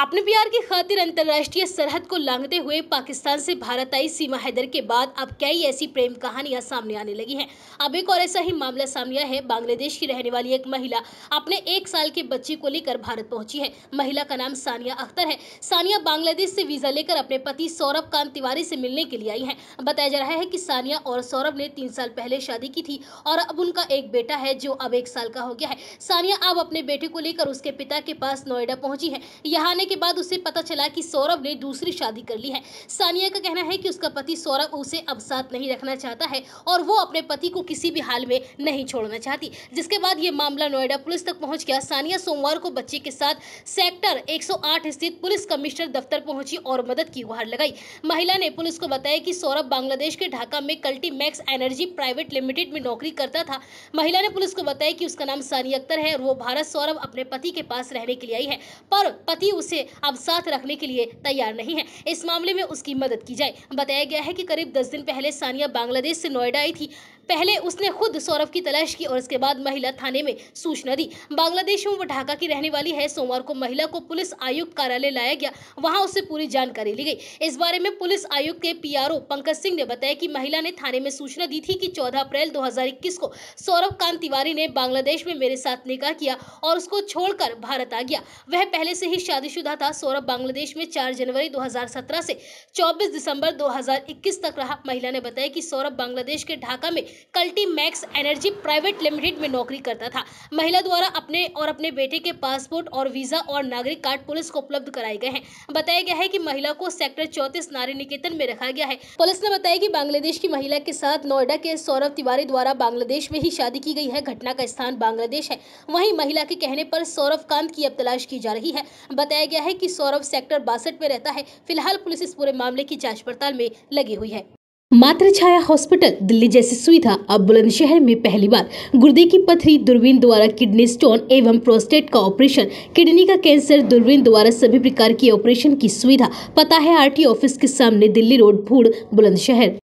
अपने प्यार की खातिर अंतर्राष्ट्रीय सरहद को लांघते हुए पाकिस्तान से भारत आई सीमा हैदर के बाद अब कई ऐसी प्रेम कहानियां सामने आने लगी हैं अब एक और ऐसा ही मामला सामने आया है बांग्लादेश की रहने वाली एक महिला अपने एक साल के बच्चे को लेकर भारत पहुंची है महिला का नाम सानिया अख्तर है सानिया बांग्लादेश से वीजा लेकर अपने पति सौरभ कांत तिवारी से मिलने के लिए आई है बताया जा रहा है की सानिया और सौरभ ने तीन साल पहले शादी की थी और अब उनका एक बेटा है जो अब एक साल का हो गया है सानिया अब अपने बेटे को लेकर उसके पिता के पास नोएडा पहुंची है यहाँ के बाद उसे पता चला कि सौरभ ने दूसरी शादी कर ली है सानिया का कहना है कि उसका पति सौरभ उसे अब साथ नहीं रखना चाहता है और वो अपने पति को किसी भी हाल में नहीं छोड़ना चाहती जिसके बाद ये मामला नोएडा पुलिस तक पहुंच गया सानिया सोमवार को बच्चे के साथ सेक्टर एक स्थित पुलिस कमिश्नर दफ्तर पहुंची और मदद की गुहार लगाई महिला ने पुलिस को बताया कि सौरभ बांग्लादेश के ढाका में कल्टी मैक्स एनर्जी प्राइवेट लिमिटेड में नौकरी करता था महिला ने पुलिस को बताया कि उसका नाम सानिया अख्तर है और वो भारत सौरभ अपने पति के पास रहने के लिए आई है पर पति उसे बच्चे अब साथ रखने के लिए तैयार नहीं है इस मामले में उसकी मदद की जाए बताया गया है कि करीब दस दिन पहले सानिया बांग्लादेश से नोएडा आई थी पहले उसने खुद सौरभ की तलाश की और उसके बाद महिला थाने में सूचना दी बांग्लादेश में वो ढाका की रहने वाली है सोमवार को महिला को पुलिस आयुक्त कार्यालय लाया गया वहां उसे पूरी जानकारी ली गई इस बारे में पुलिस आयुक्त के पीआरओ पंकज सिंह ने बताया कि महिला ने थाने में सूचना दी थी कि 14 अप्रैल 2021 को सौरभ कांत तिवारी ने बांग्लादेश में मेरे साथ निकाह किया और उसको छोड़कर भारत आ गया वह पहले से ही शादीशुदा था सौरभ बांग्लादेश में 4 जनवरी 2017 से 24 दिसंबर 2021 तक रहा महिला ने बताया कि सौरभ बांग्लादेश के ढाका में कल्टी मैक्स एनर्जी प्राइवेट लिमिटेड में नौकरी करता था महिला द्वारा अपने और अपने बेटे के पासपोर्ट और वीजा और नागरिक कार्ड पुलिस को उपलब्ध कराए गए हैं बताया गया है की महिला को सेक्टर चौतीस नारी निकेतन में रखा गया है पुलिस ने बताया की बांग्लादेश की महिला के साथ नोएडा के सौरभ तिवारी द्वारा बांग्लादेश में ही शादी की गई है घटना का स्थान बांग्लादेश है वही महिला के कहने पर सौरभ कांत की अब तलाश की जा रही है बताया गया गया है कि सौरभ सेक्टर बासठ में रहता है फिलहाल पुलिस इस पूरे मामले की जाँच पड़ताल में लगी हुई है मात्र छाया हॉस्पिटल दिल्ली जैसी सुविधा अब बुलंदशहर में पहली बार गुर्दे की पथरी दूरबीन द्वारा किडनी स्टोन एवं प्रोस्टेट का ऑपरेशन किडनी का कैंसर दूरबीन द्वारा सभी प्रकार की ऑपरेशन की सुविधा पता है आरटी ऑफिस के सामने दिल्ली रोड भूड़ बुलंदशहर